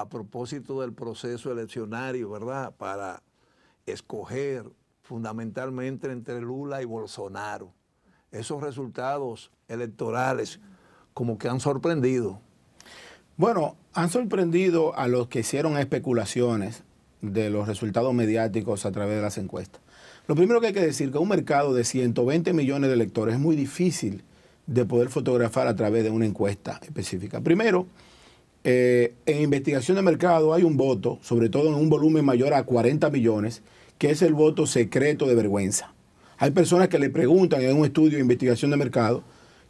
a propósito del proceso eleccionario, ¿verdad? Para escoger fundamentalmente entre Lula y Bolsonaro. Esos resultados electorales como que han sorprendido. Bueno, han sorprendido a los que hicieron especulaciones de los resultados mediáticos a través de las encuestas. Lo primero que hay que decir que un mercado de 120 millones de electores es muy difícil de poder fotografar a través de una encuesta específica. Primero, eh, en investigación de mercado hay un voto, sobre todo en un volumen mayor a 40 millones, que es el voto secreto de vergüenza. Hay personas que le preguntan en un estudio de investigación de mercado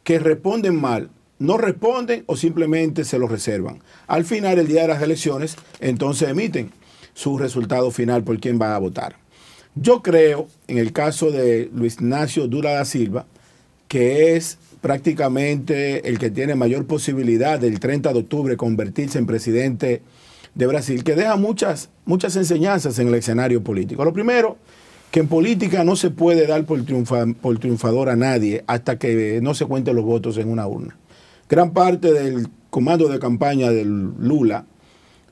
que responden mal, no responden o simplemente se lo reservan. Al final, el día de las elecciones, entonces emiten su resultado final por quién va a votar. Yo creo, en el caso de Luis Ignacio Dura da Silva, que es prácticamente el que tiene mayor posibilidad del 30 de octubre convertirse en presidente de Brasil, que deja muchas, muchas enseñanzas en el escenario político. Lo primero, que en política no se puede dar por, triunfador a nadie hasta que no se cuenten los votos en una urna. Gran parte del comando de campaña de Lula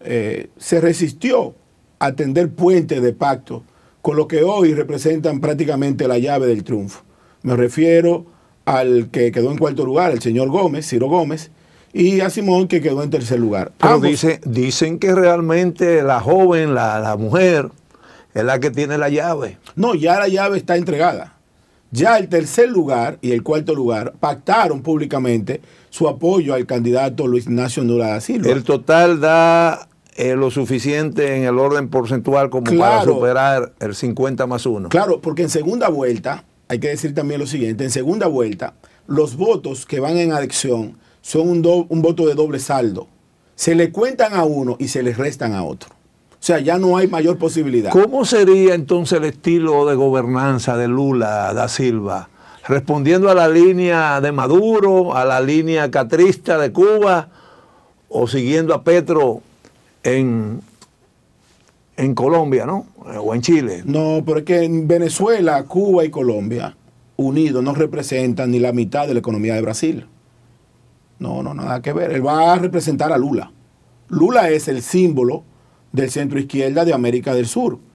eh, se resistió a tender puentes de pacto con lo que hoy representan prácticamente la llave del triunfo. Me refiero al que quedó en cuarto lugar, el señor Gómez, Ciro Gómez, y a Simón que quedó en tercer lugar. Pero dicen que realmente la joven, la, mujer, es la que tiene la llave. No, ya la llave está entregada. Ya el tercer lugar y el cuarto lugar pactaron públicamente su apoyo al candidato Luis Ignacio Nura Silva. El total da eh, lo suficiente en el orden porcentual como para superar el 50 más 1. Claro, porque en segunda vuelta hay que decir también lo siguiente, en segunda vuelta, los votos que van en adicción son un, voto de doble saldo. Se le cuentan a uno y se les restan a otro. O sea, ya no hay mayor posibilidad. ¿Cómo sería entonces el estilo de gobernanza de Lula da Silva? Respondiendo a la línea de Maduro, a la línea catrista de Cuba, o siguiendo a Petro en en Colombia, ¿no? Eh, o en Chile. No, porque en Venezuela, Cuba y Colombia unidos no representan ni la mitad de la economía de Brasil. No, no, nada que ver. Él va a representar a Lula. Lula es el símbolo del centro izquierda de América del Sur.